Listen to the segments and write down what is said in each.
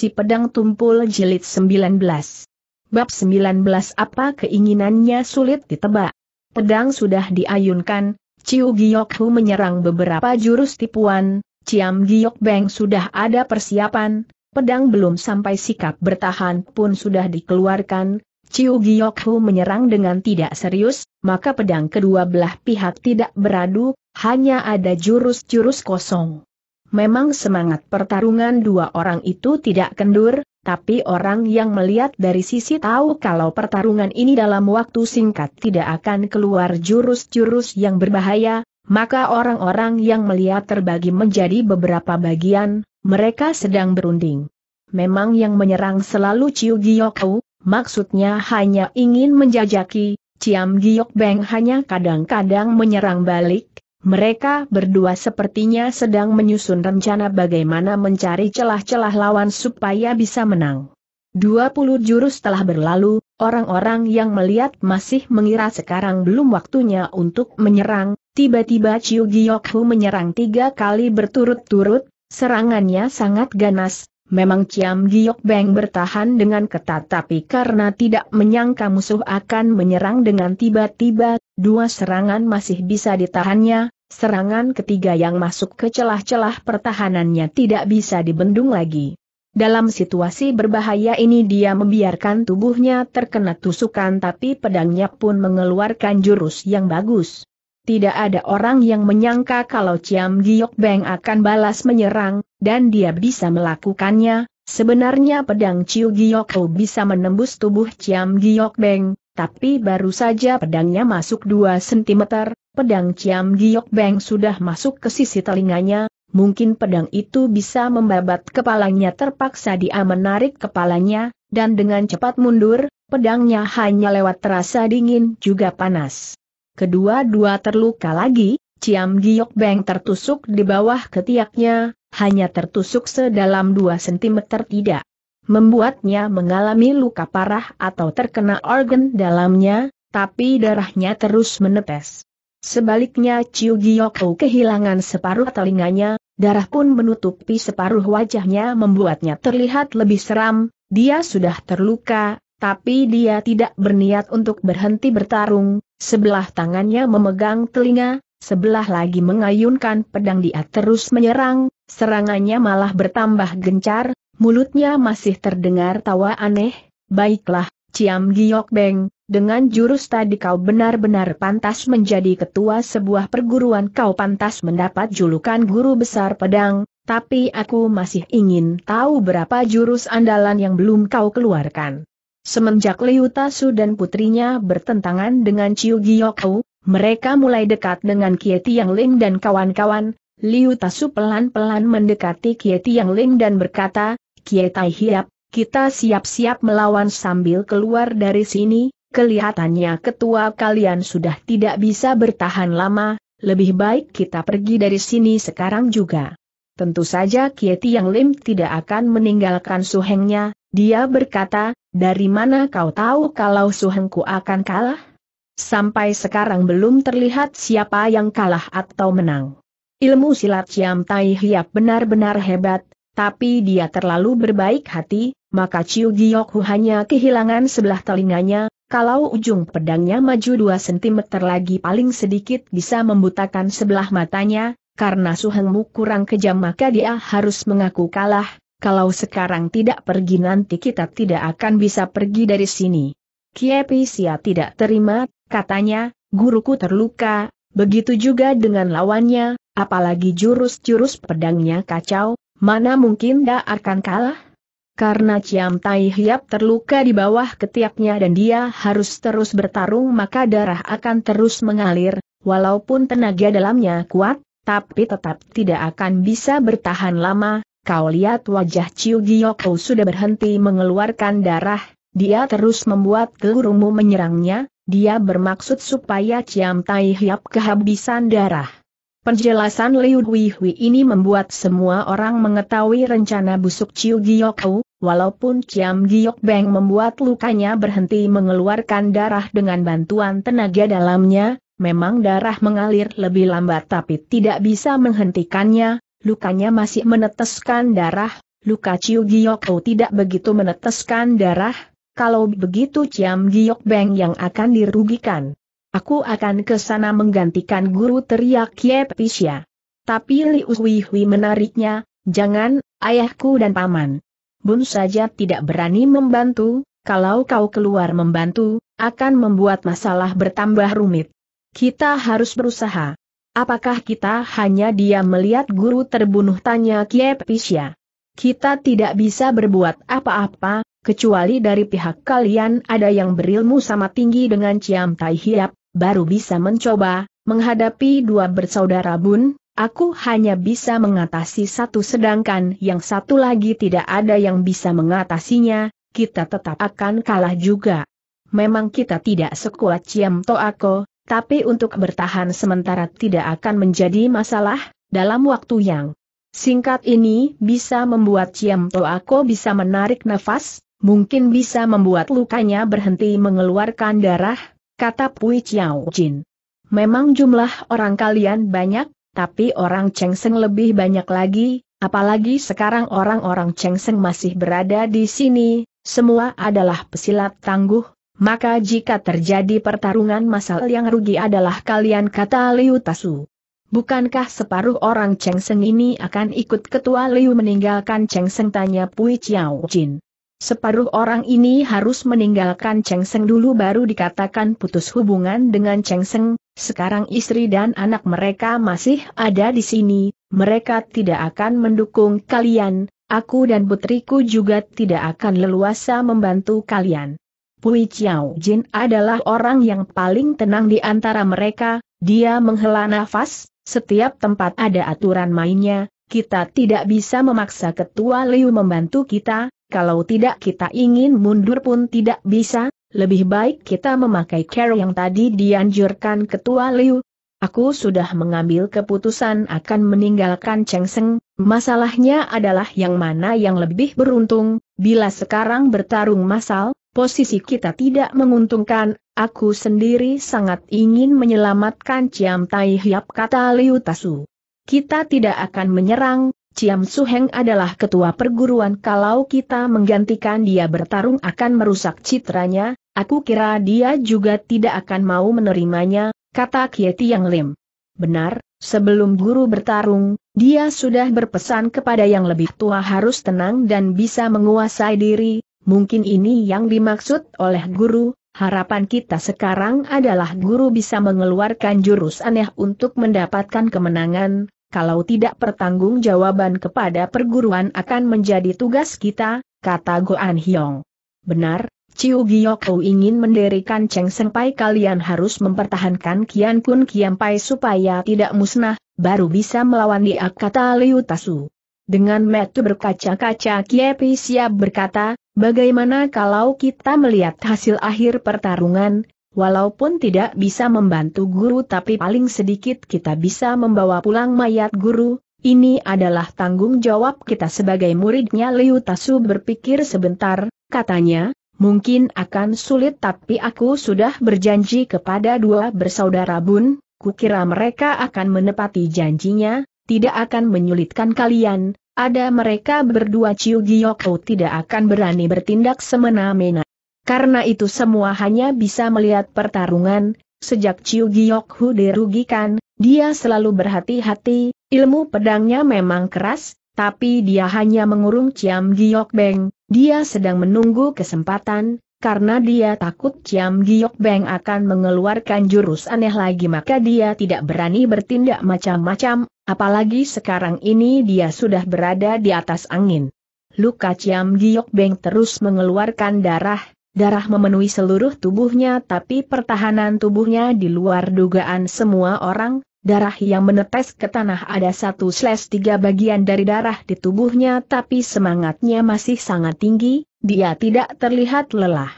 Si Pedang Tumpul Jilid 19 Bab 19 apa keinginannya sulit ditebak. Pedang sudah diayunkan, Ciu Giok Hu menyerang beberapa jurus tipuan, Ciam Giok Beng sudah ada persiapan, pedang belum sampai sikap bertahan pun sudah dikeluarkan, Ciu Giok Hu menyerang dengan tidak serius, maka pedang kedua belah pihak tidak beradu, hanya ada jurus-jurus kosong. Memang semangat pertarungan dua orang itu tidak kendur, tapi orang yang melihat dari sisi tahu kalau pertarungan ini dalam waktu singkat tidak akan keluar jurus-jurus yang berbahaya, maka orang-orang yang melihat terbagi menjadi beberapa bagian, mereka sedang berunding. Memang yang menyerang selalu Ciu Giokau, maksudnya hanya ingin menjajaki, Ciam Giok Beng hanya kadang-kadang menyerang balik, mereka berdua sepertinya sedang menyusun rencana bagaimana mencari celah-celah lawan supaya bisa menang. 20 jurus telah berlalu, orang-orang yang melihat masih mengira sekarang belum waktunya untuk menyerang, tiba-tiba Chiu Giyokhu menyerang tiga kali berturut-turut, serangannya sangat ganas, memang Chiam Giok Beng bertahan dengan ketat tapi karena tidak menyangka musuh akan menyerang dengan tiba-tiba, dua serangan masih bisa ditahannya, serangan ketiga yang masuk ke celah-celah pertahanannya tidak bisa dibendung lagi. Dalam situasi berbahaya ini dia membiarkan tubuhnya terkena tusukan tapi pedangnya pun mengeluarkan jurus yang bagus. Tidak ada orang yang menyangka kalau Ciam Giok Beng akan balas menyerang, dan dia bisa melakukannya, sebenarnya pedang Ciu Giok Ho bisa menembus tubuh Ciam Giok Beng, tapi baru saja pedangnya masuk 2 cm, pedang Ciam Giok Beng sudah masuk ke sisi telinganya, mungkin pedang itu bisa membabat kepalanya terpaksa dia menarik kepalanya, dan dengan cepat mundur, pedangnya hanya lewat terasa dingin juga panas. Kedua-dua terluka lagi, Ciam Giok Beng tertusuk di bawah ketiaknya, hanya tertusuk sedalam 2 cm tidak membuatnya mengalami luka parah atau terkena organ dalamnya, tapi darahnya terus menetes. Sebaliknya Chiu Giyoko kehilangan separuh telinganya, darah pun menutupi separuh wajahnya membuatnya terlihat lebih seram, dia sudah terluka, tapi dia tidak berniat untuk berhenti bertarung, sebelah tangannya memegang telinga, sebelah lagi mengayunkan pedang dia terus menyerang, serangannya malah bertambah gencar, mulutnya masih terdengar tawa aneh, baiklah, Ciam Giok Beng, dengan jurus tadi kau benar-benar pantas menjadi ketua sebuah perguruan kau pantas mendapat julukan guru besar pedang, tapi aku masih ingin tahu berapa jurus andalan yang belum kau keluarkan. Semenjak Liu Tasu dan putrinya bertentangan dengan Ciu Giokau, mereka mulai dekat dengan Kie Tiang Ling dan kawan-kawan, Liu Tasu pelan-pelan mendekati Kie Tiang Ling dan berkata, Kietai Hiap, kita siap-siap melawan sambil keluar dari sini, kelihatannya ketua kalian sudah tidak bisa bertahan lama, lebih baik kita pergi dari sini sekarang juga. Tentu saja Kieti Yang Lim tidak akan meninggalkan suhengnya, dia berkata, dari mana kau tahu kalau suhengku akan kalah? Sampai sekarang belum terlihat siapa yang kalah atau menang. Ilmu silat Ciam Tai Hiap benar-benar hebat, tapi dia terlalu berbaik hati, maka Ciu Giyokhu hanya kehilangan sebelah telinganya, kalau ujung pedangnya maju 2 cm lagi paling sedikit bisa membutakan sebelah matanya, karena Suhengmu kurang kejam maka dia harus mengaku kalah, kalau sekarang tidak pergi nanti kita tidak akan bisa pergi dari sini. Kiepi Sia tidak terima, katanya, guruku terluka, begitu juga dengan lawannya, apalagi jurus-jurus pedangnya kacau, Mana mungkin Da akan kalah? Karena Ciam Tai Hiap terluka di bawah ketiaknya dan dia harus terus bertarung maka darah akan terus mengalir, walaupun tenaga dalamnya kuat, tapi tetap tidak akan bisa bertahan lama. Kau lihat wajah Ciu Giyoko sudah berhenti mengeluarkan darah, dia terus membuat gelurumu menyerangnya, dia bermaksud supaya Ciam Tai Hiap kehabisan darah. Penjelasan Liu Hui ini membuat semua orang mengetahui rencana busuk Chiu Giokau, walaupun Chiam Giok Beng membuat lukanya berhenti mengeluarkan darah dengan bantuan tenaga dalamnya, memang darah mengalir lebih lambat tapi tidak bisa menghentikannya, lukanya masih meneteskan darah, luka Chiu Giokau tidak begitu meneteskan darah, kalau begitu Chiam Giok Beng yang akan dirugikan. Aku akan ke sana menggantikan guru teriak Ye Pisya. Tapi Liu menariknya, jangan, ayahku dan paman. Bun saja tidak berani membantu, kalau kau keluar membantu, akan membuat masalah bertambah rumit. Kita harus berusaha. Apakah kita hanya dia melihat guru terbunuh tanya Kie Pisya? Kita tidak bisa berbuat apa-apa, kecuali dari pihak kalian ada yang berilmu sama tinggi dengan Ciam Tai Hiap, baru bisa mencoba, menghadapi dua bersaudara Bun, aku hanya bisa mengatasi satu sedangkan yang satu lagi tidak ada yang bisa mengatasinya, kita tetap akan kalah juga. Memang kita tidak sekuat Ciam Toako, tapi untuk bertahan sementara tidak akan menjadi masalah, dalam waktu yang singkat ini bisa membuat Ciam Toako bisa menarik nafas, mungkin bisa membuat lukanya berhenti mengeluarkan darah, kata Pui Chiao Jin. Memang jumlah orang kalian banyak, tapi orang Chengseng lebih banyak lagi, apalagi sekarang orang-orang Chengseng masih berada di sini, semua adalah pesilat tangguh, maka jika terjadi pertarungan masal yang rugi adalah kalian kata Liu Tasu. Bukankah separuh orang Chengseng ini akan ikut ketua Liu meninggalkan Chengseng tanya Pui Chiao Jin. Separuh orang ini harus meninggalkan Cheng Seng dulu baru dikatakan putus hubungan dengan Cheng Seng, sekarang istri dan anak mereka masih ada di sini, mereka tidak akan mendukung kalian, aku dan putriku juga tidak akan leluasa membantu kalian. Pui Chiao Jin adalah orang yang paling tenang di antara mereka, dia menghela nafas, setiap tempat ada aturan mainnya, kita tidak bisa memaksa ketua Liu membantu kita, kalau tidak kita ingin mundur pun tidak bisa, lebih baik kita memakai cara yang tadi dianjurkan ketua Liu. Aku sudah mengambil keputusan akan meninggalkan Seng, masalahnya adalah yang mana yang lebih beruntung, bila sekarang bertarung masal, posisi kita tidak menguntungkan, aku sendiri sangat ingin menyelamatkan Ciam Tai Hiap kata Liu Tasu. Kita tidak akan menyerang, Ciam Suheng adalah ketua perguruan kalau kita menggantikan dia bertarung akan merusak citranya, aku kira dia juga tidak akan mau menerimanya, kata Kieti Yang Lim. Benar, sebelum guru bertarung, dia sudah berpesan kepada yang lebih tua harus tenang dan bisa menguasai diri, mungkin ini yang dimaksud oleh guru, harapan kita sekarang adalah guru bisa mengeluarkan jurus aneh untuk mendapatkan kemenangan, kalau tidak pertanggung jawaban kepada perguruan akan menjadi tugas kita, kata Goan Hyong. Benar, Ciu Giyoko ingin mendirikan Cheng Senpai kalian harus mempertahankan Kian Kun Kian Pai supaya tidak musnah, baru bisa melawan dia kata Liu Tasu. Dengan metu berkaca-kaca Kiepi siap berkata, bagaimana kalau kita melihat hasil akhir pertarungan, Walaupun tidak bisa membantu guru tapi paling sedikit kita bisa membawa pulang mayat guru, ini adalah tanggung jawab kita sebagai muridnya Liu Tasu berpikir sebentar, katanya, mungkin akan sulit tapi aku sudah berjanji kepada dua bersaudara Bun, kukira mereka akan menepati janjinya, tidak akan menyulitkan kalian, ada mereka berdua Ciu Giyoko tidak akan berani bertindak semena-mena. Karena itu semua hanya bisa melihat pertarungan, sejak Chiu Giok Hu dirugikan, dia selalu berhati-hati, ilmu pedangnya memang keras, tapi dia hanya mengurung Chiam Giok Beng, dia sedang menunggu kesempatan, karena dia takut Chiam Giok Beng akan mengeluarkan jurus aneh lagi maka dia tidak berani bertindak macam-macam, apalagi sekarang ini dia sudah berada di atas angin. Luka Chiam Giok Beng terus mengeluarkan darah, Darah memenuhi seluruh tubuhnya tapi pertahanan tubuhnya di luar dugaan semua orang, darah yang menetes ke tanah ada satu slash tiga bagian dari darah di tubuhnya tapi semangatnya masih sangat tinggi, dia tidak terlihat lelah.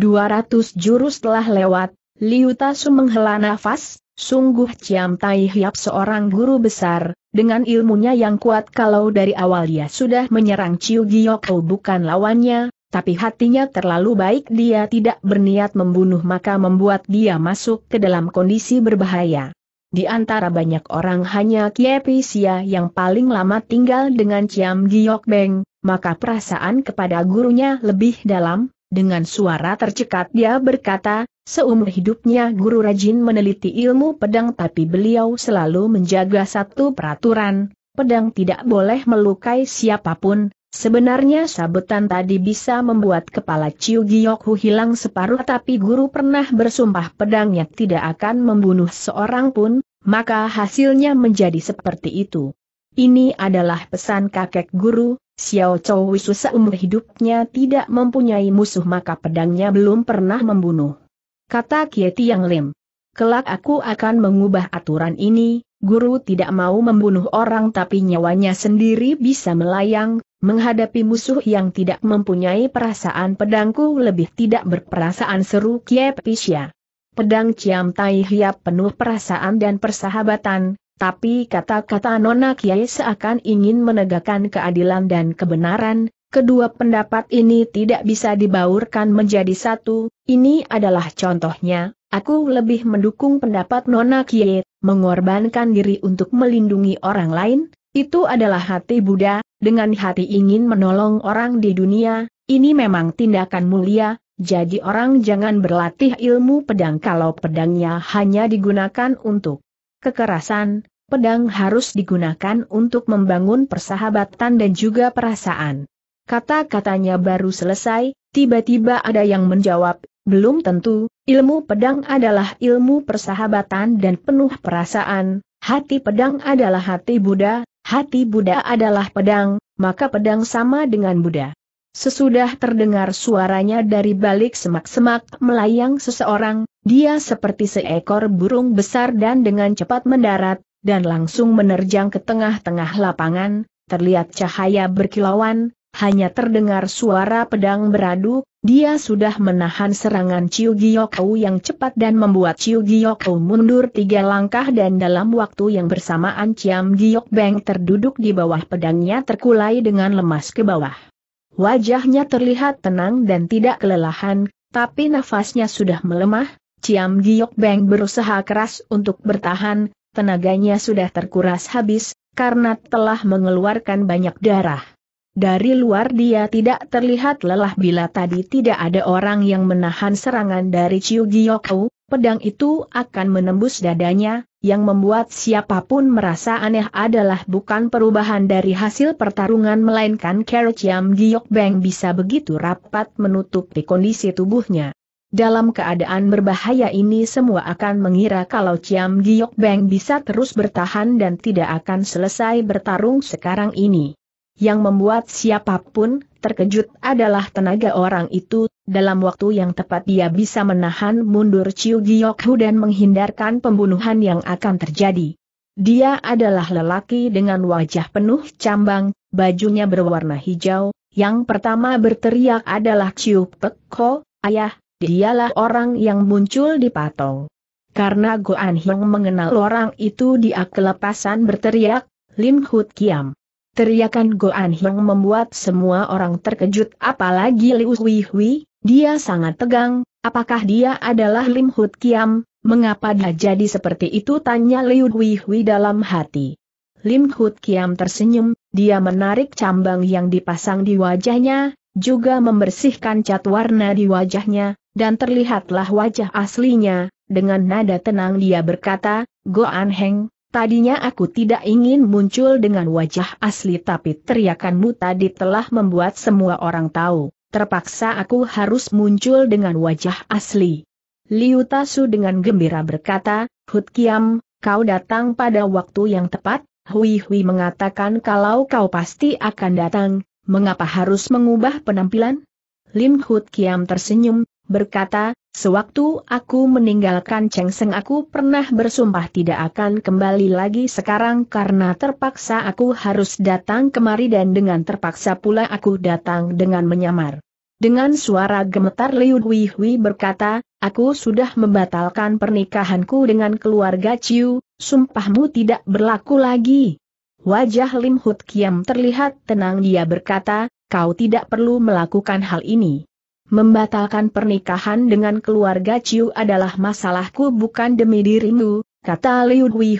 200 jurus telah lewat, Liu Tasu menghela nafas, sungguh Ciam Tai Hiap seorang guru besar, dengan ilmunya yang kuat kalau dari awal dia sudah menyerang Ciu Giokau oh, bukan lawannya, tapi hatinya terlalu baik dia tidak berniat membunuh maka membuat dia masuk ke dalam kondisi berbahaya. Di antara banyak orang hanya Kiepi Sia yang paling lama tinggal dengan Ciam Giok Beng, maka perasaan kepada gurunya lebih dalam, dengan suara tercekat dia berkata, seumur hidupnya guru rajin meneliti ilmu pedang tapi beliau selalu menjaga satu peraturan, pedang tidak boleh melukai siapapun, Sebenarnya sabetan tadi bisa membuat kepala Chiu Giyokhu hilang separuh tapi guru pernah bersumpah pedangnya tidak akan membunuh seorang pun, maka hasilnya menjadi seperti itu. Ini adalah pesan kakek guru, Xiao Chou Wisu seumur hidupnya tidak mempunyai musuh maka pedangnya belum pernah membunuh. Kata Kieti Yang Lim. Kelak aku akan mengubah aturan ini, Guru tidak mau membunuh orang tapi nyawanya sendiri bisa melayang, menghadapi musuh yang tidak mempunyai perasaan pedangku lebih tidak berperasaan seru Kiep Pedang Ciam Tai Hiap penuh perasaan dan persahabatan, tapi kata-kata Nona Kiai seakan ingin menegakkan keadilan dan kebenaran, kedua pendapat ini tidak bisa dibaurkan menjadi satu, ini adalah contohnya, aku lebih mendukung pendapat Nona Kie, mengorbankan diri untuk melindungi orang lain, itu adalah hati Buddha, dengan hati ingin menolong orang di dunia, ini memang tindakan mulia, jadi orang jangan berlatih ilmu pedang kalau pedangnya hanya digunakan untuk kekerasan, pedang harus digunakan untuk membangun persahabatan dan juga perasaan. Kata-katanya baru selesai, tiba-tiba ada yang menjawab, belum tentu, ilmu pedang adalah ilmu persahabatan dan penuh perasaan, hati pedang adalah hati Buddha, hati Buddha adalah pedang, maka pedang sama dengan Buddha. Sesudah terdengar suaranya dari balik semak-semak melayang seseorang, dia seperti seekor burung besar dan dengan cepat mendarat, dan langsung menerjang ke tengah-tengah lapangan, terlihat cahaya berkilauan, hanya terdengar suara pedang beradu, dia sudah menahan serangan Chiu Giyokou yang cepat dan membuat Chiu Giyokou mundur tiga langkah dan dalam waktu yang bersamaan Chiam Giyok Beng terduduk di bawah pedangnya terkulai dengan lemas ke bawah. Wajahnya terlihat tenang dan tidak kelelahan, tapi nafasnya sudah melemah, Chiam Giyok Beng berusaha keras untuk bertahan, tenaganya sudah terkuras habis, karena telah mengeluarkan banyak darah. Dari luar dia tidak terlihat lelah bila tadi tidak ada orang yang menahan serangan dari Chiu Giyokau, pedang itu akan menembus dadanya, yang membuat siapapun merasa aneh adalah bukan perubahan dari hasil pertarungan melainkan Kero Chiam Giyok Beng bisa begitu rapat menutupi kondisi tubuhnya. Dalam keadaan berbahaya ini semua akan mengira kalau Chiam Giyok Beng bisa terus bertahan dan tidak akan selesai bertarung sekarang ini. Yang membuat siapapun terkejut adalah tenaga orang itu, dalam waktu yang tepat dia bisa menahan mundur Chiu Giokhu dan menghindarkan pembunuhan yang akan terjadi. Dia adalah lelaki dengan wajah penuh cambang, bajunya berwarna hijau, yang pertama berteriak adalah Chiu Pek ayah, dialah orang yang muncul di patong. Karena Goan Hiong mengenal orang itu dia kelepasan berteriak, Lim Hut Kiam. Teriakan Goan Hyung membuat semua orang terkejut apalagi Liu Hui Hui, dia sangat tegang, apakah dia adalah Lim Hut Kiam, mengapa dia jadi seperti itu tanya Liu Hui Hui dalam hati. Lim Hut Kiam tersenyum, dia menarik cambang yang dipasang di wajahnya, juga membersihkan cat warna di wajahnya, dan terlihatlah wajah aslinya, dengan nada tenang dia berkata, Goan Heng, Tadinya aku tidak ingin muncul dengan wajah asli tapi teriakanmu tadi telah membuat semua orang tahu, terpaksa aku harus muncul dengan wajah asli. Liu Tasu dengan gembira berkata, Hut Kiam, kau datang pada waktu yang tepat, Hui Hui mengatakan kalau kau pasti akan datang, mengapa harus mengubah penampilan? Lim Hut Kiam tersenyum, berkata, Sewaktu aku meninggalkan Cheng Seng aku pernah bersumpah tidak akan kembali lagi sekarang karena terpaksa aku harus datang kemari dan dengan terpaksa pula aku datang dengan menyamar. Dengan suara gemetar Liu Hui berkata, aku sudah membatalkan pernikahanku dengan keluarga Ciu, sumpahmu tidak berlaku lagi. Wajah Lim Hut Kiam terlihat tenang dia berkata, kau tidak perlu melakukan hal ini membatalkan pernikahan dengan keluarga Ciu adalah masalahku bukan demi dirimu, kata Liu Hui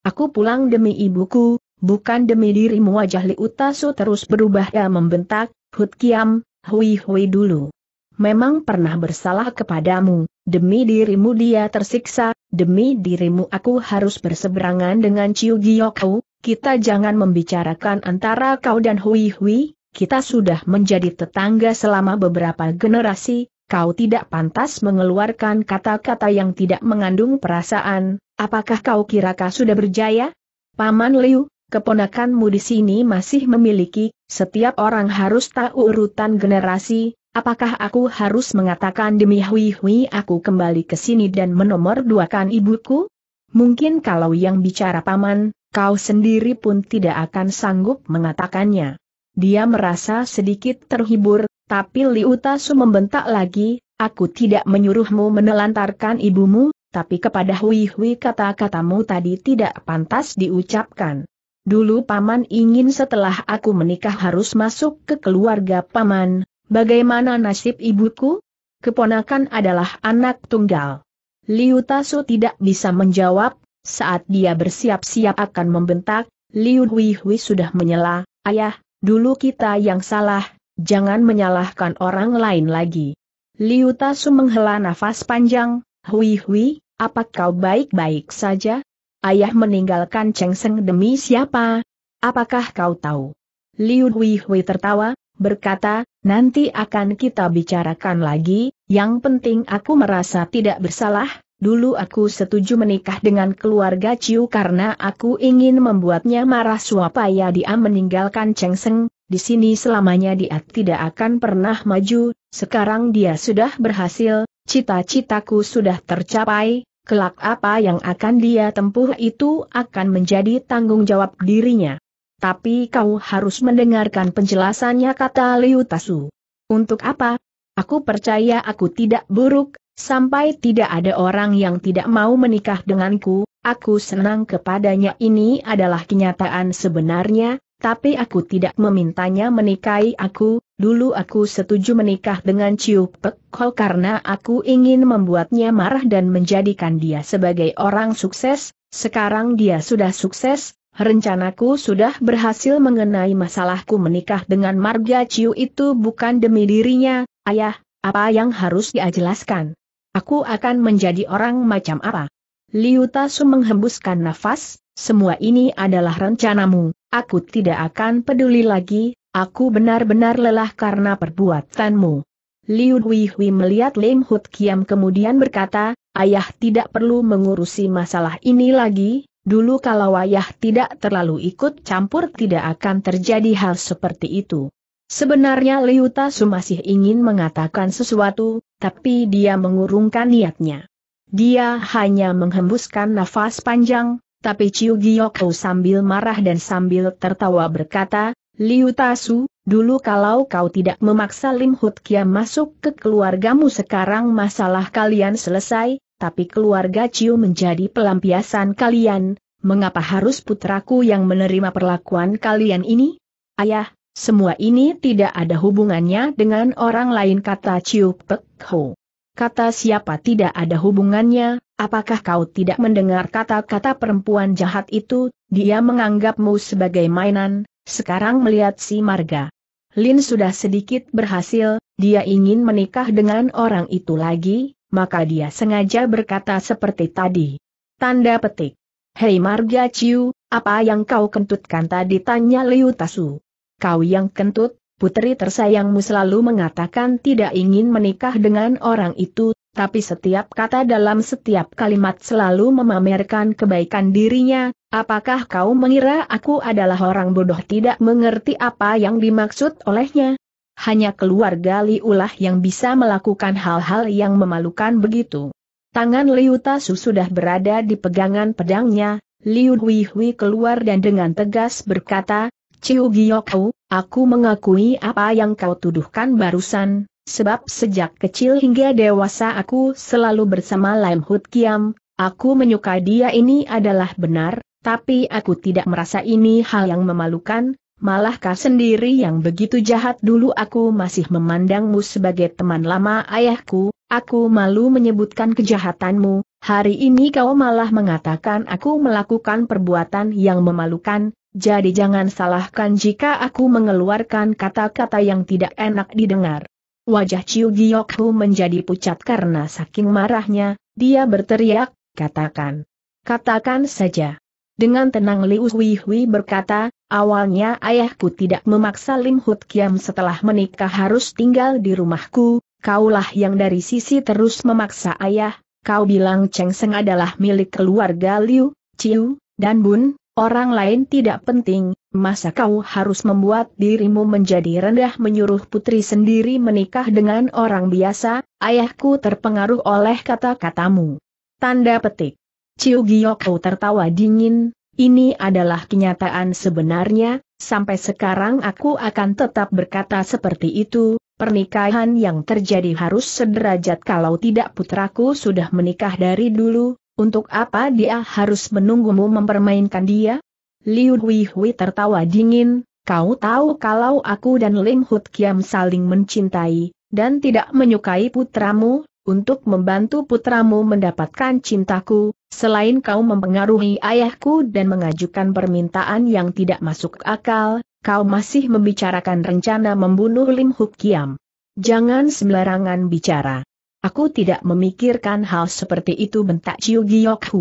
Aku pulang demi ibuku, bukan demi dirimu wajah Liu Tasu terus berubah dan membentak, Hut Kiam, Hui dulu. Memang pernah bersalah kepadamu, demi dirimu dia tersiksa, demi dirimu aku harus berseberangan dengan Ciu Giyokau, kita jangan membicarakan antara kau dan Huihui kita sudah menjadi tetangga selama beberapa generasi, kau tidak pantas mengeluarkan kata-kata yang tidak mengandung perasaan, apakah kau kira kau sudah berjaya? Paman Liu, keponakanmu di sini masih memiliki, setiap orang harus tahu urutan generasi, apakah aku harus mengatakan demi Hui Hui aku kembali ke sini dan menomor duakan ibuku? Mungkin kalau yang bicara paman, kau sendiri pun tidak akan sanggup mengatakannya. Dia merasa sedikit terhibur, tapi Liu Tasu membentak lagi, aku tidak menyuruhmu menelantarkan ibumu, tapi kepada Hui Hui kata-katamu tadi tidak pantas diucapkan. Dulu paman ingin setelah aku menikah harus masuk ke keluarga paman, bagaimana nasib ibuku? Keponakan adalah anak tunggal. Liu Tasu tidak bisa menjawab, saat dia bersiap-siap akan membentak, Liu Hui Hui sudah menyela, ayah, Dulu kita yang salah, jangan menyalahkan orang lain lagi. Liu Tasu menghela nafas panjang, hui hui, apa kau baik-baik saja? Ayah meninggalkan Cheng Seng demi siapa? Apakah kau tahu? Liu Hui Hui tertawa, berkata, nanti akan kita bicarakan lagi, yang penting aku merasa tidak bersalah, Dulu aku setuju menikah dengan keluarga Ciu karena aku ingin membuatnya marah supaya dia meninggalkan Cheng Seng, di sini selamanya dia tidak akan pernah maju, sekarang dia sudah berhasil, cita-citaku sudah tercapai, kelak apa yang akan dia tempuh itu akan menjadi tanggung jawab dirinya. Tapi kau harus mendengarkan penjelasannya kata Liu Tasu. Untuk apa? Aku percaya aku tidak buruk, Sampai tidak ada orang yang tidak mau menikah denganku, aku senang kepadanya ini adalah kenyataan sebenarnya, tapi aku tidak memintanya menikahi aku, dulu aku setuju menikah dengan Ciu Pek karena aku ingin membuatnya marah dan menjadikan dia sebagai orang sukses, sekarang dia sudah sukses, Rencanaku sudah berhasil mengenai masalahku menikah dengan Marga Ciu itu bukan demi dirinya, ayah, apa yang harus dia jelaskan? Aku akan menjadi orang macam apa? Liu Tasu menghembuskan nafas, semua ini adalah rencanamu, aku tidak akan peduli lagi, aku benar-benar lelah karena perbuatanmu. Liu Hui Hui melihat Lim Hut Kiam kemudian berkata, ayah tidak perlu mengurusi masalah ini lagi, dulu kalau ayah tidak terlalu ikut campur tidak akan terjadi hal seperti itu. Sebenarnya Liu Tasu masih ingin mengatakan sesuatu, tapi dia mengurungkan niatnya. Dia hanya menghembuskan nafas panjang, tapi Chiu Giyoko sambil marah dan sambil tertawa berkata, Liu Tasu, dulu kalau kau tidak memaksa Lim Hut Kia masuk ke keluargamu sekarang masalah kalian selesai, tapi keluarga Ciu menjadi pelampiasan kalian, mengapa harus putraku yang menerima perlakuan kalian ini? Ayah, semua ini tidak ada hubungannya dengan orang lain kata Chiu Pek Ho. Kata siapa tidak ada hubungannya, apakah kau tidak mendengar kata-kata perempuan jahat itu, dia menganggapmu sebagai mainan, sekarang melihat si Marga. Lin sudah sedikit berhasil, dia ingin menikah dengan orang itu lagi, maka dia sengaja berkata seperti tadi. Tanda petik. Hei Marga Ciu, apa yang kau kentutkan tadi tanya Liu Tasu kau yang kentut, putri tersayangmu selalu mengatakan tidak ingin menikah dengan orang itu, tapi setiap kata dalam setiap kalimat selalu memamerkan kebaikan dirinya, apakah kau mengira aku adalah orang bodoh tidak mengerti apa yang dimaksud olehnya? Hanya keluarga Liulah yang bisa melakukan hal-hal yang memalukan begitu. Tangan Liutasu sudah berada di pegangan pedangnya, Liu Hui Hui keluar dan dengan tegas berkata, Ciu Giyokku, aku mengakui apa yang kau tuduhkan barusan, sebab sejak kecil hingga dewasa aku selalu bersama Lam Hut Kiam, aku menyukai dia ini adalah benar, tapi aku tidak merasa ini hal yang memalukan, malah kau sendiri yang begitu jahat dulu aku masih memandangmu sebagai teman lama ayahku, aku malu menyebutkan kejahatanmu, hari ini kau malah mengatakan aku melakukan perbuatan yang memalukan, jadi jangan salahkan jika aku mengeluarkan kata-kata yang tidak enak didengar. Wajah Chiu Giok Hu menjadi pucat karena saking marahnya, dia berteriak, katakan. Katakan saja. Dengan tenang Liu Hui Hui berkata, awalnya ayahku tidak memaksa Lim Hut Kiam setelah menikah harus tinggal di rumahku, kaulah yang dari sisi terus memaksa ayah, kau bilang Cheng Seng adalah milik keluarga Liu, Chiu, dan Bun, Orang lain tidak penting, masa kau harus membuat dirimu menjadi rendah menyuruh putri sendiri menikah dengan orang biasa, ayahku terpengaruh oleh kata-katamu. Tanda petik. Ciu Giyokau tertawa dingin, ini adalah kenyataan sebenarnya, sampai sekarang aku akan tetap berkata seperti itu, pernikahan yang terjadi harus sederajat kalau tidak putraku sudah menikah dari dulu, untuk apa dia harus menunggumu mempermainkan dia? Liu Hui tertawa dingin, kau tahu kalau aku dan Lim Hut Kiam saling mencintai, dan tidak menyukai putramu, untuk membantu putramu mendapatkan cintaku, selain kau mempengaruhi ayahku dan mengajukan permintaan yang tidak masuk akal, kau masih membicarakan rencana membunuh Lim Hut Kiam. Jangan sembarangan bicara. Aku tidak memikirkan hal seperti itu bentak Chiu Giok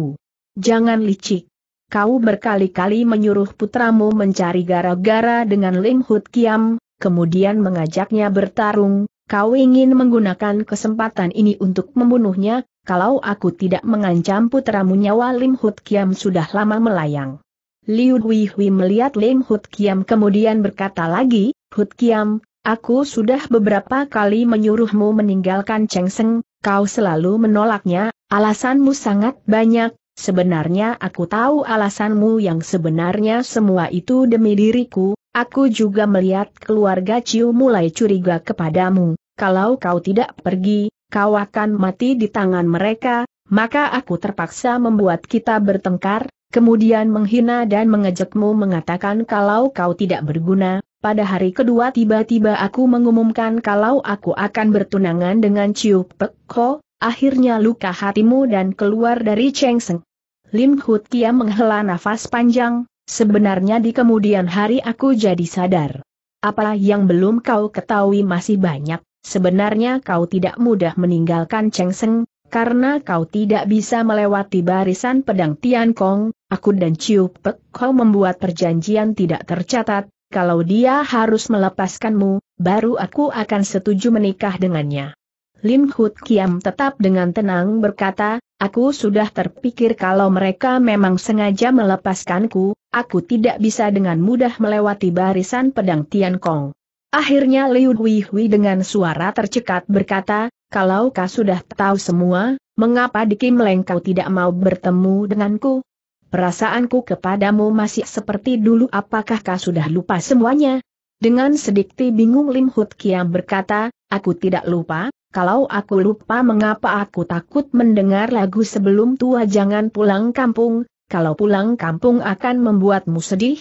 Jangan licik. Kau berkali-kali menyuruh putramu mencari gara-gara dengan Lim Hut Kiam, kemudian mengajaknya bertarung, kau ingin menggunakan kesempatan ini untuk membunuhnya, kalau aku tidak mengancam putramu nyawa Lim Hut Kiam sudah lama melayang. Liu Hui Hui melihat Lim Hut Kiam kemudian berkata lagi, Hut Kiam, Aku sudah beberapa kali menyuruhmu meninggalkan Seng, kau selalu menolaknya, alasanmu sangat banyak, sebenarnya aku tahu alasanmu yang sebenarnya semua itu demi diriku, aku juga melihat keluarga Ciu mulai curiga kepadamu, kalau kau tidak pergi, kau akan mati di tangan mereka, maka aku terpaksa membuat kita bertengkar, kemudian menghina dan mengejekmu mengatakan kalau kau tidak berguna, pada hari kedua tiba-tiba aku mengumumkan kalau aku akan bertunangan dengan Chiu Pek Ko, akhirnya luka hatimu dan keluar dari Cheng Seng. Lim Hut Kia menghela nafas panjang, sebenarnya di kemudian hari aku jadi sadar. Apa yang belum kau ketahui masih banyak, sebenarnya kau tidak mudah meninggalkan Cheng Seng, karena kau tidak bisa melewati barisan pedang Tian Kong, aku dan Ciu Pek Ko membuat perjanjian tidak tercatat, kalau dia harus melepaskanmu, baru aku akan setuju menikah dengannya. Lim Hut Kiam tetap dengan tenang berkata, aku sudah terpikir kalau mereka memang sengaja melepaskanku, aku tidak bisa dengan mudah melewati barisan pedang Tian Kong. Akhirnya Liu Hui Hui dengan suara tercekat berkata, kalau kau sudah tahu semua, mengapa di Kim Leng kau tidak mau bertemu denganku? Perasaanku kepadamu masih seperti dulu apakah kau sudah lupa semuanya? Dengan sedikit bingung Lim Hut Kiam berkata, aku tidak lupa, kalau aku lupa mengapa aku takut mendengar lagu sebelum tua jangan pulang kampung, kalau pulang kampung akan membuatmu sedih?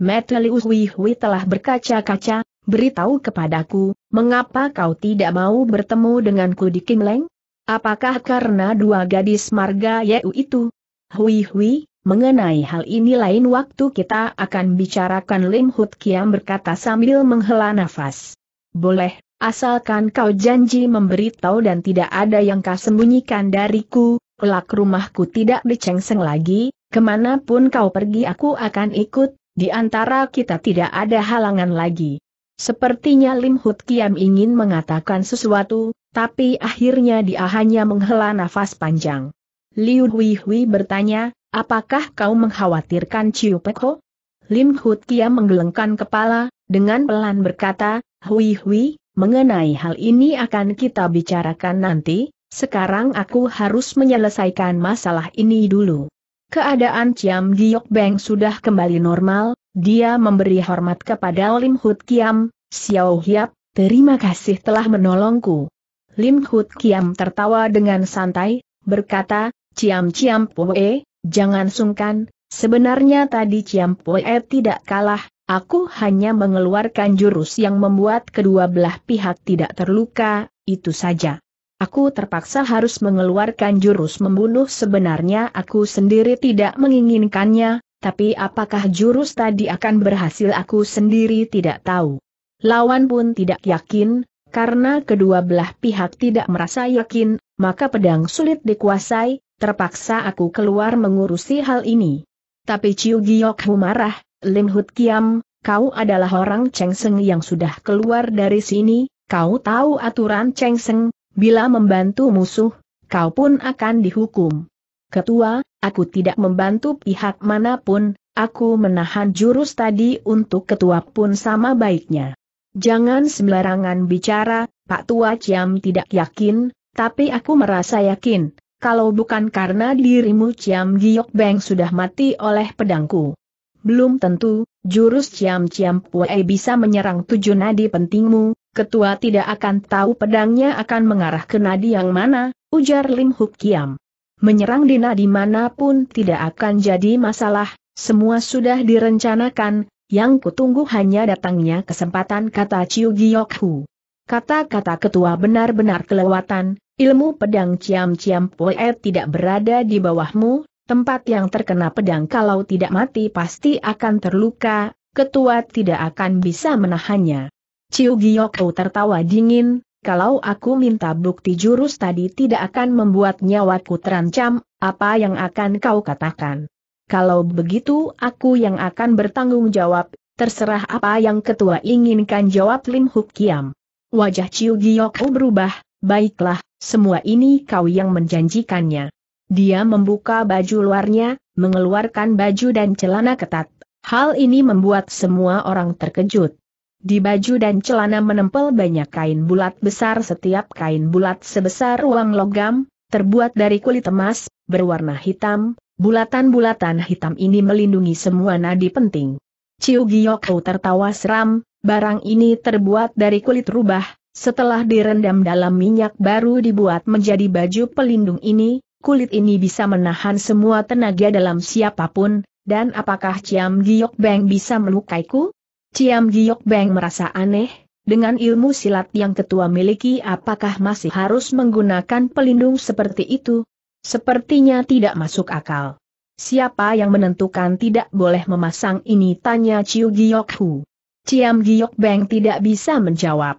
Metelius Wihui telah berkaca-kaca, beritahu kepadaku, mengapa kau tidak mau bertemu denganku di Kimleng? Apakah karena dua gadis marga Yeu itu? Hui Hui, Mengenai hal ini lain waktu kita akan bicarakan Lim Hut Kiam berkata sambil menghela nafas. Boleh, asalkan kau janji memberitahu dan tidak ada yang kau sembunyikan dariku, kelak rumahku tidak dicengseng lagi, kemanapun kau pergi aku akan ikut, di antara kita tidak ada halangan lagi. Sepertinya Lim Hut Kiam ingin mengatakan sesuatu, tapi akhirnya dia hanya menghela nafas panjang. Liu Hui Hui bertanya, Apakah kau mengkhawatirkan Chiu Pekho? Lim Hut Kia menggelengkan kepala, dengan pelan berkata, Hui Hui, mengenai hal ini akan kita bicarakan nanti, sekarang aku harus menyelesaikan masalah ini dulu. Keadaan Ciam Giok Beng sudah kembali normal, dia memberi hormat kepada Lim Hut Kiam, Xiao Hiap, terima kasih telah menolongku. Lim Hut Kiam tertawa dengan santai, berkata, Ciam Ciam Poe, Jangan sungkan, sebenarnya tadi Poe tidak kalah, aku hanya mengeluarkan jurus yang membuat kedua belah pihak tidak terluka, itu saja. Aku terpaksa harus mengeluarkan jurus membunuh sebenarnya aku sendiri tidak menginginkannya, tapi apakah jurus tadi akan berhasil aku sendiri tidak tahu. Lawan pun tidak yakin, karena kedua belah pihak tidak merasa yakin, maka pedang sulit dikuasai, terpaksa aku keluar mengurusi hal ini. Tapi Ciu Giok Hu marah, Lim Hut Kiam, kau adalah orang Cheng Seng yang sudah keluar dari sini, kau tahu aturan Cheng Seng, bila membantu musuh, kau pun akan dihukum. Ketua, aku tidak membantu pihak manapun, aku menahan jurus tadi untuk ketua pun sama baiknya. Jangan sembarangan bicara, Pak Tua Ciam tidak yakin, tapi aku merasa yakin, kalau bukan karena dirimu Ciam Giok Beng sudah mati oleh pedangku. Belum tentu, jurus Ciam Ciam Pue bisa menyerang tujuh nadi pentingmu, ketua tidak akan tahu pedangnya akan mengarah ke nadi yang mana, ujar Lim Huk Kiam. Menyerang di nadi manapun tidak akan jadi masalah, semua sudah direncanakan, yang kutunggu hanya datangnya kesempatan kata Ciu Giok Hu. Kata-kata ketua benar-benar kelewatan, Ilmu pedang Ciam-Ciam Poet tidak berada di bawahmu, tempat yang terkena pedang kalau tidak mati pasti akan terluka, ketua tidak akan bisa menahannya. Ciu Giyoko tertawa dingin, kalau aku minta bukti jurus tadi tidak akan membuat nyawaku terancam, apa yang akan kau katakan? Kalau begitu aku yang akan bertanggung jawab, terserah apa yang ketua inginkan jawab Lim Huk Kiam. Wajah Ciu Giyoko berubah, Baiklah, semua ini kau yang menjanjikannya. Dia membuka baju luarnya, mengeluarkan baju dan celana ketat. Hal ini membuat semua orang terkejut. Di baju dan celana menempel banyak kain bulat besar setiap kain bulat sebesar uang logam, terbuat dari kulit emas, berwarna hitam, bulatan-bulatan hitam ini melindungi semua nadi penting. Ciu Giyokou tertawa seram, barang ini terbuat dari kulit rubah, setelah direndam dalam minyak baru dibuat menjadi baju pelindung ini, kulit ini bisa menahan semua tenaga dalam siapapun, dan apakah Ciam Giok Beng bisa melukaiku? Ciam Giok Beng merasa aneh, dengan ilmu silat yang ketua miliki apakah masih harus menggunakan pelindung seperti itu? Sepertinya tidak masuk akal. Siapa yang menentukan tidak boleh memasang ini tanya Ciu Giok Hu. Ciam Giok Beng tidak bisa menjawab.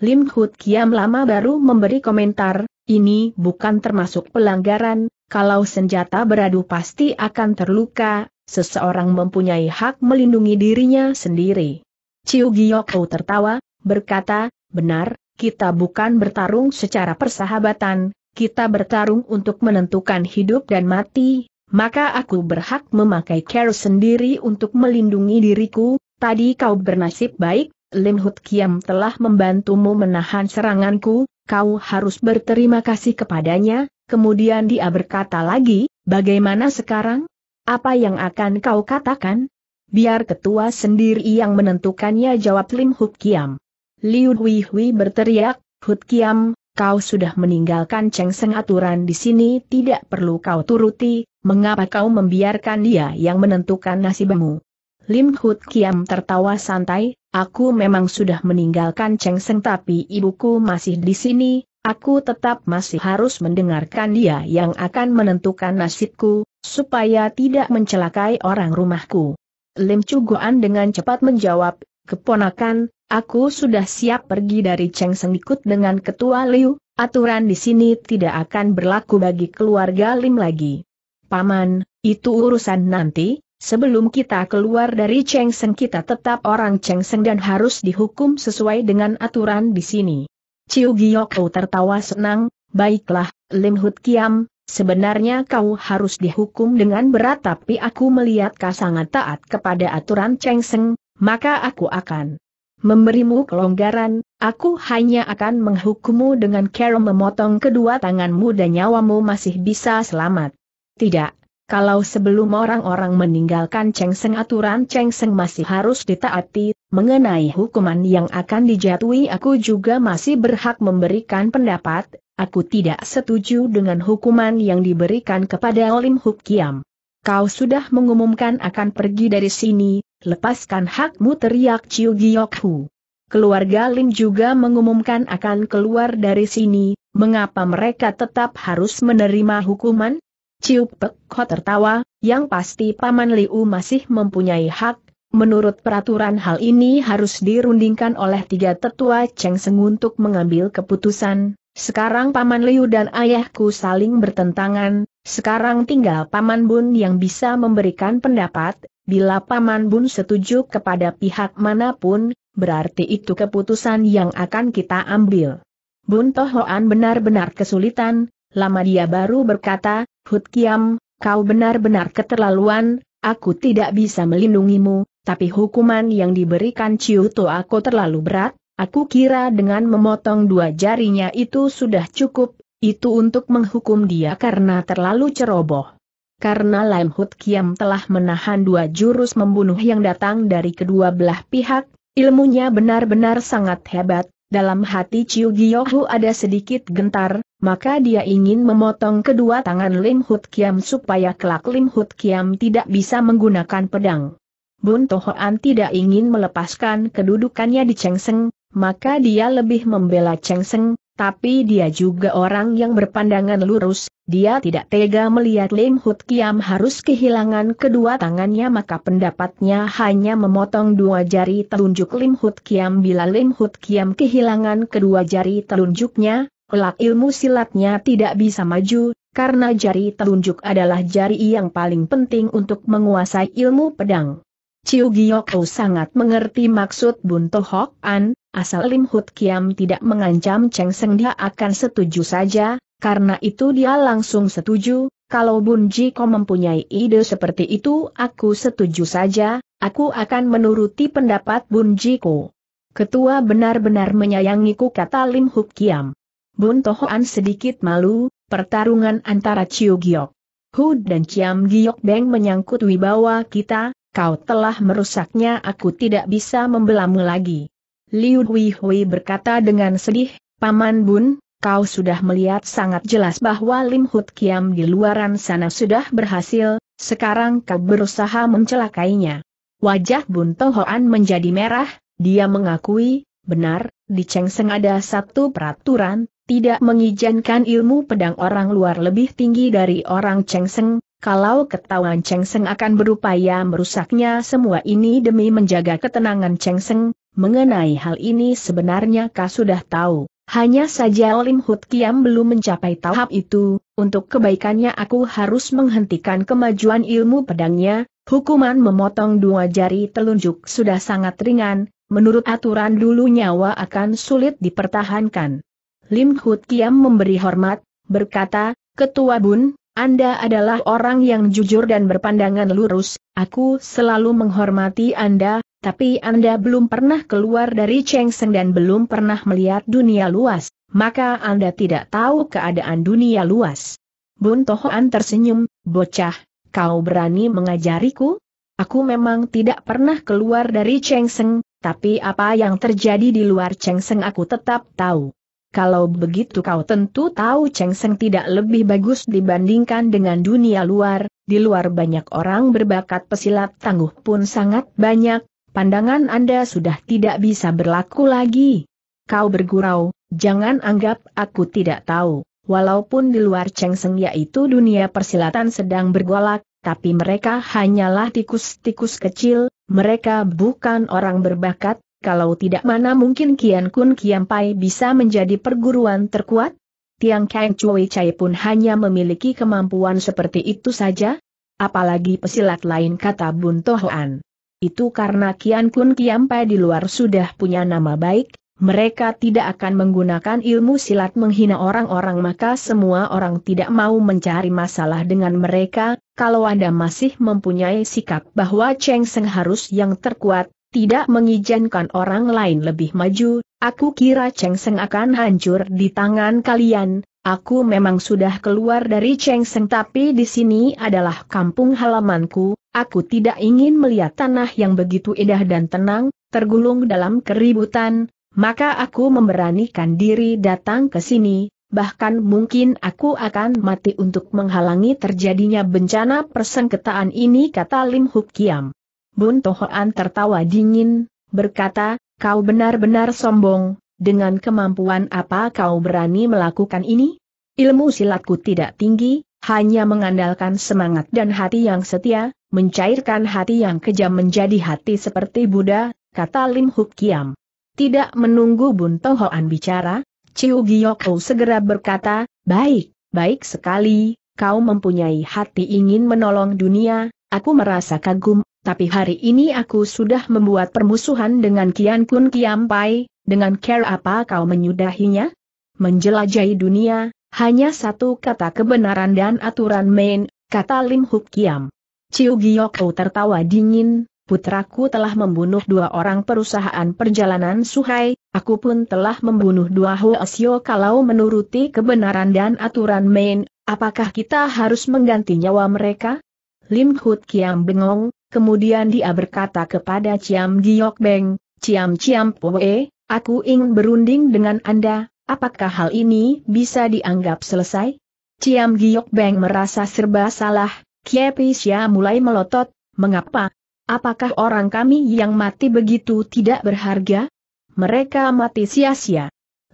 Lim Hut Kiam lama baru memberi komentar, ini bukan termasuk pelanggaran, kalau senjata beradu pasti akan terluka, seseorang mempunyai hak melindungi dirinya sendiri. Ciu Giyoko tertawa, berkata, benar, kita bukan bertarung secara persahabatan, kita bertarung untuk menentukan hidup dan mati, maka aku berhak memakai care sendiri untuk melindungi diriku, tadi kau bernasib baik, Lim Hut Kiam telah membantumu menahan seranganku, kau harus berterima kasih kepadanya, kemudian dia berkata lagi, bagaimana sekarang? Apa yang akan kau katakan? Biar ketua sendiri yang menentukannya jawab Lim Hut Kiam. Liu Hui Hui berteriak, Hut Kiam, kau sudah meninggalkan Cheng Seng aturan di sini tidak perlu kau turuti, mengapa kau membiarkan dia yang menentukan nasibmu? Lim Hut Kiam tertawa santai, aku memang sudah meninggalkan Cheng Seng tapi ibuku masih di sini, aku tetap masih harus mendengarkan dia yang akan menentukan nasibku, supaya tidak mencelakai orang rumahku. Lim Cugoan dengan cepat menjawab, keponakan, aku sudah siap pergi dari Cheng Seng ikut dengan ketua Liu, aturan di sini tidak akan berlaku bagi keluarga Lim lagi. Paman, itu urusan nanti, Sebelum kita keluar dari Chengseng kita tetap orang Chengseng dan harus dihukum sesuai dengan aturan di sini. Ciu Giyokou tertawa senang, baiklah, Lim Hut Kiam, sebenarnya kau harus dihukum dengan berat tapi aku melihat kau sangat taat kepada aturan Chengseng, maka aku akan memberimu kelonggaran, aku hanya akan menghukummu dengan cara memotong kedua tanganmu dan nyawamu masih bisa selamat. Tidak, kalau sebelum orang-orang meninggalkan Seng aturan Seng masih harus ditaati, mengenai hukuman yang akan dijatuhi aku juga masih berhak memberikan pendapat, aku tidak setuju dengan hukuman yang diberikan kepada Olim Hukiam. Kau sudah mengumumkan akan pergi dari sini, lepaskan hakmu teriak Chiu Hu. Keluarga Lim juga mengumumkan akan keluar dari sini, mengapa mereka tetap harus menerima hukuman? Ciu Pek Ho tertawa, yang pasti Paman Liu masih mempunyai hak, menurut peraturan hal ini harus dirundingkan oleh tiga tetua Cheng Seng untuk mengambil keputusan, sekarang Paman Liu dan ayahku saling bertentangan, sekarang tinggal Paman Bun yang bisa memberikan pendapat, bila Paman Bun setuju kepada pihak manapun, berarti itu keputusan yang akan kita ambil. Bun Tohoan benar-benar kesulitan, lama dia baru berkata, Hut Kiam, kau benar-benar keterlaluan, aku tidak bisa melindungimu, tapi hukuman yang diberikan Ciuto aku terlalu berat, aku kira dengan memotong dua jarinya itu sudah cukup, itu untuk menghukum dia karena terlalu ceroboh. Karena Lam Hut Kiam telah menahan dua jurus membunuh yang datang dari kedua belah pihak, ilmunya benar-benar sangat hebat, dalam hati Chiu Giyohu ada sedikit gentar, maka dia ingin memotong kedua tangan Lim Hut Kiam supaya kelak Lim Hut Kiam tidak bisa menggunakan pedang. Bun Tohoan tidak ingin melepaskan kedudukannya di Chengseng, maka dia lebih membela Chengseng, tapi dia juga orang yang berpandangan lurus, dia tidak tega melihat Lim Hut Kiam harus kehilangan kedua tangannya maka pendapatnya hanya memotong dua jari telunjuk Lim Hut Kiam bila Lim Hut Kiam kehilangan kedua jari telunjuknya, kelak ilmu silatnya tidak bisa maju, karena jari telunjuk adalah jari yang paling penting untuk menguasai ilmu pedang. Ciu Giok sangat mengerti maksud Bun Tohok An, asal Lim Hut Kiam tidak mengancam Cheng Seng dia akan setuju saja, karena itu dia langsung setuju, kalau Bun Jiko mempunyai ide seperti itu aku setuju saja, aku akan menuruti pendapat Bun Jiko. Ketua benar-benar menyayangiku kata Lim Hut Kiam. Bun Tohoan sedikit malu, pertarungan antara Chiu Giok. Hu dan Ciam Giok Beng menyangkut wibawa kita, kau telah merusaknya aku tidak bisa membelamu lagi. Liu Hui Hui berkata dengan sedih, Paman Bun, kau sudah melihat sangat jelas bahwa Lim Hut Kiam di luaran sana sudah berhasil, sekarang kau berusaha mencelakainya. Wajah Bun Tohoan menjadi merah, dia mengakui, benar, di Chengseng ada satu peraturan, tidak mengizinkan ilmu pedang orang luar lebih tinggi dari orang Chengseng, kalau ketahuan Cheng Seng akan berupaya merusaknya semua ini demi menjaga ketenangan Cheng Seng, Mengenai hal ini sebenarnya kau sudah tahu, hanya saja Lim Hut Kiam belum mencapai tahap itu, untuk kebaikannya aku harus menghentikan kemajuan ilmu pedangnya, hukuman memotong dua jari telunjuk sudah sangat ringan, menurut aturan dulu nyawa akan sulit dipertahankan. Lim Hut Kiam memberi hormat, berkata, Ketua Bun, anda adalah orang yang jujur dan berpandangan lurus, aku selalu menghormati Anda, tapi Anda belum pernah keluar dari Seng dan belum pernah melihat dunia luas, maka Anda tidak tahu keadaan dunia luas. Bun Tohoan tersenyum, bocah, kau berani mengajariku? Aku memang tidak pernah keluar dari Seng, tapi apa yang terjadi di luar Seng aku tetap tahu. Kalau begitu kau tentu tahu Cheng Seng tidak lebih bagus dibandingkan dengan dunia luar, di luar banyak orang berbakat pesilat tangguh pun sangat banyak, pandangan Anda sudah tidak bisa berlaku lagi. Kau bergurau, jangan anggap aku tidak tahu, walaupun di luar Cheng Seng yaitu dunia persilatan sedang bergolak, tapi mereka hanyalah tikus-tikus kecil, mereka bukan orang berbakat, kalau tidak mana mungkin Kian Kun Pai bisa menjadi perguruan terkuat? Tiang Kang Chui Chai pun hanya memiliki kemampuan seperti itu saja, apalagi pesilat lain kata Bun Tohoan. Itu karena Kian Kun Pai di luar sudah punya nama baik, mereka tidak akan menggunakan ilmu silat menghina orang-orang maka semua orang tidak mau mencari masalah dengan mereka, kalau Anda masih mempunyai sikap bahwa Cheng Seng harus yang terkuat, tidak mengizinkan orang lain lebih maju, aku kira Cheng Seng akan hancur di tangan kalian, aku memang sudah keluar dari Cheng Seng tapi di sini adalah kampung halamanku, aku tidak ingin melihat tanah yang begitu indah dan tenang, tergulung dalam keributan, maka aku memberanikan diri datang ke sini, bahkan mungkin aku akan mati untuk menghalangi terjadinya bencana persengketaan ini kata Lim Huk Kiam. Bun Tohoan tertawa dingin, berkata, kau benar-benar sombong, dengan kemampuan apa kau berani melakukan ini? Ilmu silatku tidak tinggi, hanya mengandalkan semangat dan hati yang setia, mencairkan hati yang kejam menjadi hati seperti Buddha, kata Lim Huk Kiam. Tidak menunggu Bun Tohoan bicara, Ciu Giyoko segera berkata, baik, baik sekali, kau mempunyai hati ingin menolong dunia, aku merasa kagum tapi hari ini aku sudah membuat permusuhan dengan Kian Kun Kiam Pai, dengan care apa kau menyudahinya? Menjelajahi dunia, hanya satu kata kebenaran dan aturan main, kata Lim Huk Kiam. Ciu Giyoko tertawa dingin, putraku telah membunuh dua orang perusahaan perjalanan Suhai, aku pun telah membunuh dua Asio. kalau menuruti kebenaran dan aturan main, apakah kita harus mengganti nyawa mereka? Lim Huk Kiam bengong, Kemudian dia berkata kepada Ciam Giok Beng, Ciam Ciam Poe, aku ingin berunding dengan Anda, apakah hal ini bisa dianggap selesai? Ciam Giok Beng merasa serba salah, Kiepi Sia mulai melotot, mengapa? Apakah orang kami yang mati begitu tidak berharga? Mereka mati sia-sia.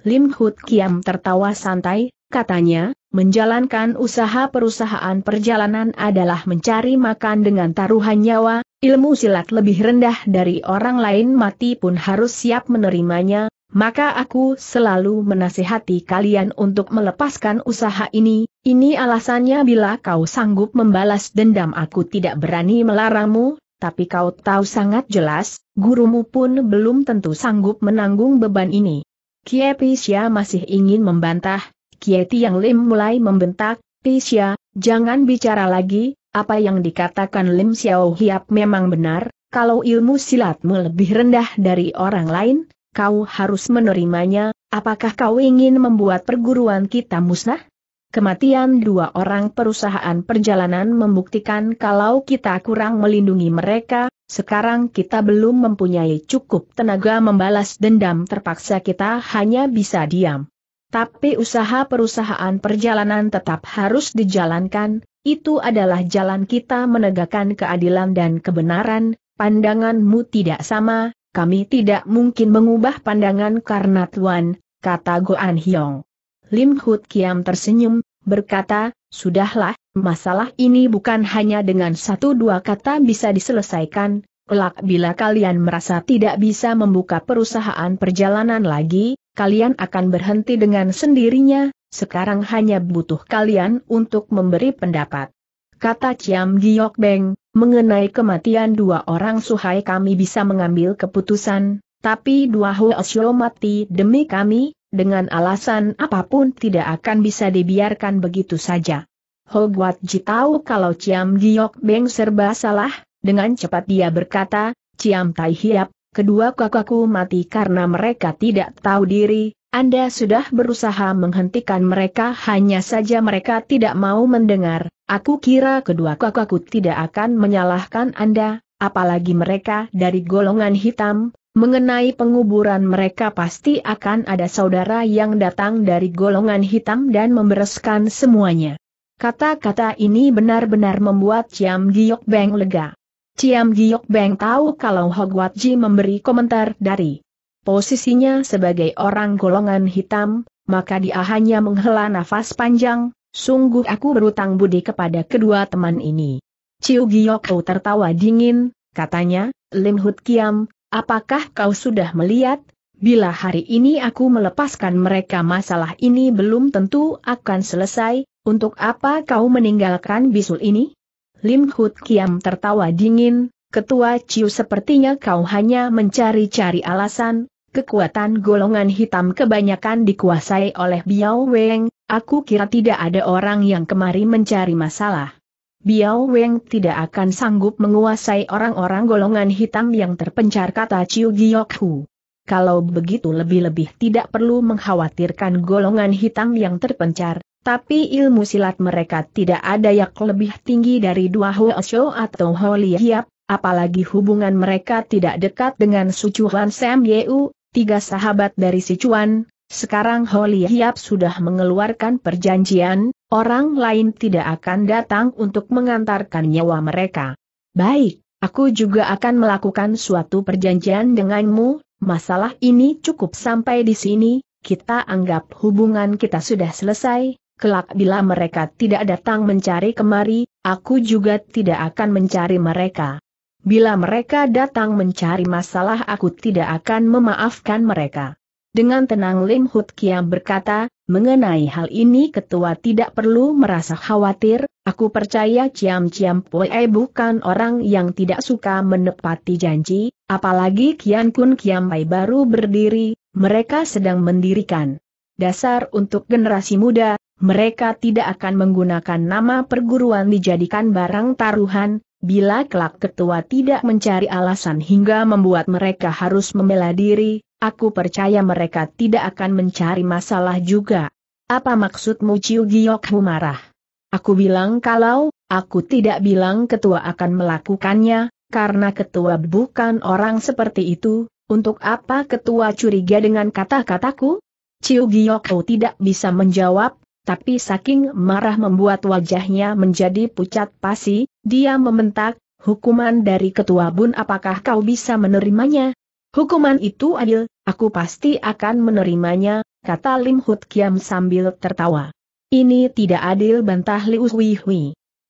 Lim Hut Kiam tertawa santai, katanya, Menjalankan usaha perusahaan perjalanan adalah mencari makan dengan taruhan nyawa, ilmu silat lebih rendah dari orang lain mati pun harus siap menerimanya, maka aku selalu menasihati kalian untuk melepaskan usaha ini, ini alasannya bila kau sanggup membalas dendam aku tidak berani melarangmu, tapi kau tahu sangat jelas, gurumu pun belum tentu sanggup menanggung beban ini. Kiepisya masih ingin membantah, Kieti Yang Lim mulai membentak, Pisya, jangan bicara lagi, apa yang dikatakan Lim Xiao Hiap memang benar, kalau ilmu silatmu lebih rendah dari orang lain, kau harus menerimanya, apakah kau ingin membuat perguruan kita musnah? Kematian dua orang perusahaan perjalanan membuktikan kalau kita kurang melindungi mereka, sekarang kita belum mempunyai cukup tenaga membalas dendam terpaksa kita hanya bisa diam. Tapi usaha perusahaan perjalanan tetap harus dijalankan, itu adalah jalan kita menegakkan keadilan dan kebenaran, pandanganmu tidak sama, kami tidak mungkin mengubah pandangan karena Tuan, kata Goan Hyong. Lim Hut Kiam tersenyum, berkata, Sudahlah, masalah ini bukan hanya dengan satu dua kata bisa diselesaikan, kelak bila kalian merasa tidak bisa membuka perusahaan perjalanan lagi, kalian akan berhenti dengan sendirinya, sekarang hanya butuh kalian untuk memberi pendapat. Kata Ciam Giok Beng, mengenai kematian dua orang suhai kami bisa mengambil keputusan, tapi dua Hoesyo mati demi kami, dengan alasan apapun tidak akan bisa dibiarkan begitu saja. Guat Ji tahu kalau Ciam Giok Beng serba salah, dengan cepat dia berkata, Ciam Tai Hiap, kedua kakakku mati karena mereka tidak tahu diri, Anda sudah berusaha menghentikan mereka hanya saja mereka tidak mau mendengar, aku kira kedua kakakku tidak akan menyalahkan Anda, apalagi mereka dari golongan hitam, mengenai penguburan mereka pasti akan ada saudara yang datang dari golongan hitam dan membereskan semuanya. Kata-kata ini benar-benar membuat Ciam Giok Beng lega. Ciam Giok Beng tahu kalau Hogwat Ji memberi komentar dari posisinya sebagai orang golongan hitam, maka dia hanya menghela nafas panjang, sungguh aku berutang budi kepada kedua teman ini. Ciu Giok kau tertawa dingin, katanya, Lim Hut Kiam, apakah kau sudah melihat Bila hari ini aku melepaskan mereka masalah ini belum tentu akan selesai, untuk apa kau meninggalkan bisul ini? Lim Hut Kiam tertawa dingin, Ketua Ciu sepertinya kau hanya mencari-cari alasan, kekuatan golongan hitam kebanyakan dikuasai oleh Biao Weng, aku kira tidak ada orang yang kemari mencari masalah. Biao Weng tidak akan sanggup menguasai orang-orang golongan hitam yang terpencar kata Ciu Giok Hu. Kalau begitu lebih-lebih tidak perlu mengkhawatirkan golongan hitam yang terpencar, tapi ilmu silat mereka tidak ada yang lebih tinggi dari dua Hoesho atau Ho Liyap, apalagi hubungan mereka tidak dekat dengan Sucuan Sam Yeu, tiga sahabat dari Sichuan. Sekarang Ho Liyap sudah mengeluarkan perjanjian, orang lain tidak akan datang untuk mengantarkan nyawa mereka. Baik, aku juga akan melakukan suatu perjanjian denganmu, masalah ini cukup sampai di sini, kita anggap hubungan kita sudah selesai, Kelak bila mereka tidak datang mencari kemari, aku juga tidak akan mencari mereka. Bila mereka datang mencari masalah aku tidak akan memaafkan mereka. Dengan tenang Lim Hut Kiam berkata, mengenai hal ini ketua tidak perlu merasa khawatir, aku percaya Ciam Ciam Poe bukan orang yang tidak suka menepati janji, apalagi Kian Kun Kiam Pai baru berdiri, mereka sedang mendirikan dasar untuk generasi muda, mereka tidak akan menggunakan nama perguruan dijadikan barang taruhan, bila kelak ketua tidak mencari alasan hingga membuat mereka harus membela diri, aku percaya mereka tidak akan mencari masalah juga. Apa maksudmu Ciu Giok Hu marah? Aku bilang kalau, aku tidak bilang ketua akan melakukannya, karena ketua bukan orang seperti itu, untuk apa ketua curiga dengan kata-kataku? Ciu Giok tidak bisa menjawab, tapi saking marah membuat wajahnya menjadi pucat pasi, dia mementak. hukuman dari ketua bun apakah kau bisa menerimanya? Hukuman itu adil, aku pasti akan menerimanya, kata Lim Hut Kiam sambil tertawa. Ini tidak adil bantah Liu Hui Hui.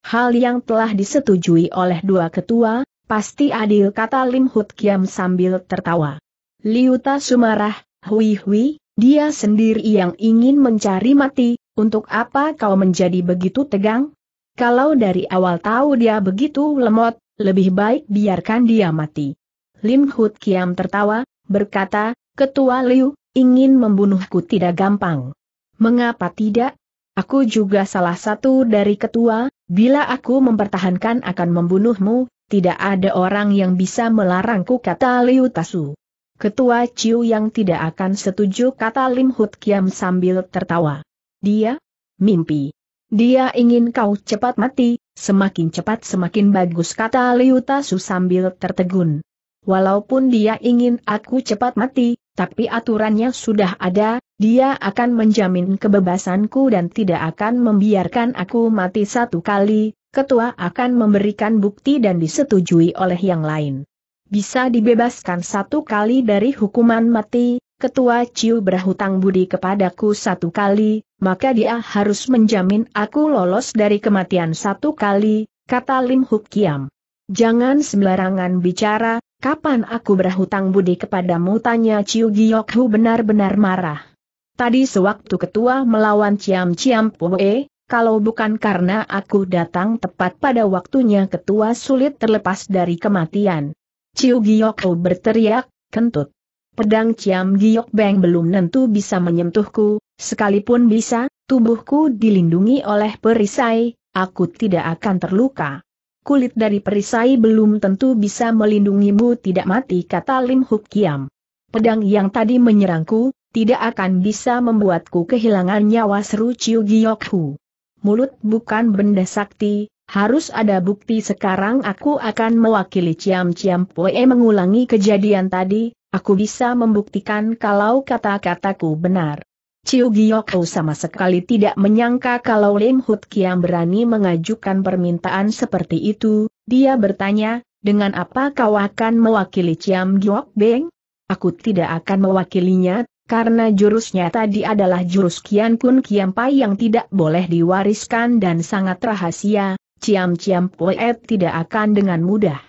Hal yang telah disetujui oleh dua ketua, pasti adil kata Lim Hut Kiam sambil tertawa. Liuta Sumarah, Hui Hui, dia sendiri yang ingin mencari mati, untuk apa kau menjadi begitu tegang? Kalau dari awal tahu dia begitu lemot, lebih baik biarkan dia mati. Lim Hut Kiam tertawa, berkata, Ketua Liu, ingin membunuhku tidak gampang. Mengapa tidak? Aku juga salah satu dari ketua, bila aku mempertahankan akan membunuhmu, tidak ada orang yang bisa melarangku kata Liu Tasu. Ketua Ciu yang tidak akan setuju kata Lim Hut Kiam sambil tertawa. Dia? Mimpi. Dia ingin kau cepat mati, semakin cepat semakin bagus kata Liu Su sambil tertegun. Walaupun dia ingin aku cepat mati, tapi aturannya sudah ada, dia akan menjamin kebebasanku dan tidak akan membiarkan aku mati satu kali, ketua akan memberikan bukti dan disetujui oleh yang lain. Bisa dibebaskan satu kali dari hukuman mati, ketua Ciu berhutang budi kepadaku satu kali, maka dia harus menjamin aku lolos dari kematian satu kali, kata Lim Huk Kiam. Jangan sembarangan bicara, kapan aku berhutang budi kepadamu tanya Ciu Giok Hu benar-benar marah. Tadi sewaktu ketua melawan Ciam Ciam Poe, kalau bukan karena aku datang tepat pada waktunya ketua sulit terlepas dari kematian. Ciu Giok Hu berteriak, kentut pedang Ciam Giok Beng belum tentu bisa menyentuhku, sekalipun bisa, tubuhku dilindungi oleh perisai, aku tidak akan terluka. Kulit dari perisai belum tentu bisa melindungimu tidak mati kata Lim Huk Kiam. Pedang yang tadi menyerangku, tidak akan bisa membuatku kehilangan nyawa seru Ciu Giok Hu. Mulut bukan benda sakti, harus ada bukti sekarang aku akan mewakili Ciam Ciam Poe mengulangi kejadian tadi, Aku bisa membuktikan kalau kata-kataku benar. Ciu Giyokou sama sekali tidak menyangka kalau Lim Hut Kiam berani mengajukan permintaan seperti itu, dia bertanya, dengan apa kau akan mewakili Ciam Giok Beng? Aku tidak akan mewakilinya, karena jurusnya tadi adalah jurus Kian Kun Kiam Pai yang tidak boleh diwariskan dan sangat rahasia, Ciam Ciam Poet tidak akan dengan mudah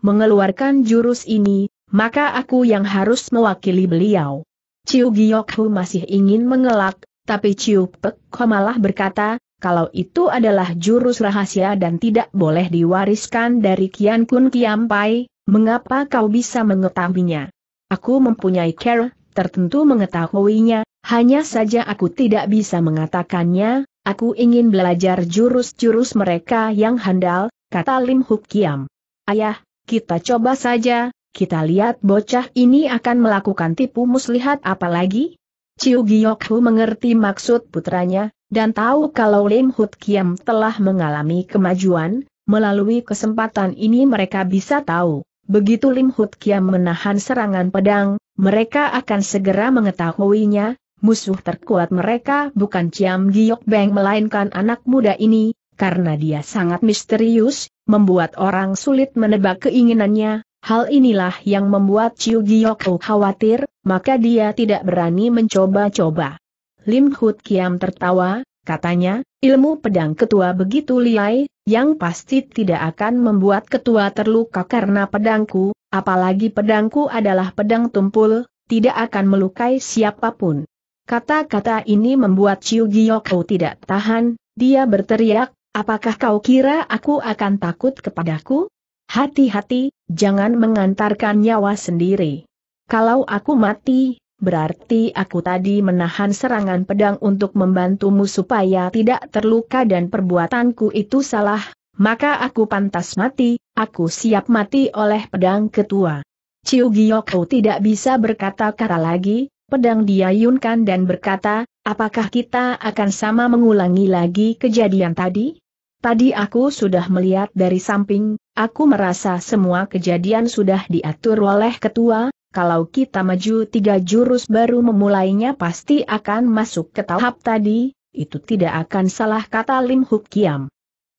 mengeluarkan jurus ini, maka aku yang harus mewakili beliau. Ciu Giok masih ingin mengelak, tapi Ciu Pek malah berkata, kalau itu adalah jurus rahasia dan tidak boleh diwariskan dari Kian Kun Kiam Pai, mengapa kau bisa mengetahuinya? Aku mempunyai care, tertentu mengetahuinya, hanya saja aku tidak bisa mengatakannya, aku ingin belajar jurus-jurus mereka yang handal, kata Lim Huk Kiam. Ayah, kita coba saja, kita lihat bocah ini akan melakukan tipu muslihat apalagi. lagi? Ciu Giok Hu mengerti maksud putranya, dan tahu kalau Lim Hut Kiam telah mengalami kemajuan, melalui kesempatan ini mereka bisa tahu. Begitu Lim Hut Kiam menahan serangan pedang, mereka akan segera mengetahuinya, musuh terkuat mereka bukan Ciam Giok Beng melainkan anak muda ini, karena dia sangat misterius, membuat orang sulit menebak keinginannya, Hal inilah yang membuat Chiu Giyoko khawatir, maka dia tidak berani mencoba-coba. Lim Hut Kiam tertawa, katanya, ilmu pedang ketua begitu liai, yang pasti tidak akan membuat ketua terluka karena pedangku, apalagi pedangku adalah pedang tumpul, tidak akan melukai siapapun. Kata-kata ini membuat Chiu Giyoko tidak tahan, dia berteriak, apakah kau kira aku akan takut kepadaku? Hati-hati, jangan mengantarkan nyawa sendiri. Kalau aku mati, berarti aku tadi menahan serangan pedang untuk membantumu supaya tidak terluka dan perbuatanku itu salah, maka aku pantas mati, aku siap mati oleh pedang ketua. Ciu Giyoko tidak bisa berkata-kata lagi, pedang diayunkan dan berkata, apakah kita akan sama mengulangi lagi kejadian tadi? Tadi aku sudah melihat dari samping, aku merasa semua kejadian sudah diatur oleh ketua, kalau kita maju tiga jurus baru memulainya pasti akan masuk ke tahap tadi, itu tidak akan salah kata Lim Huk Kiam.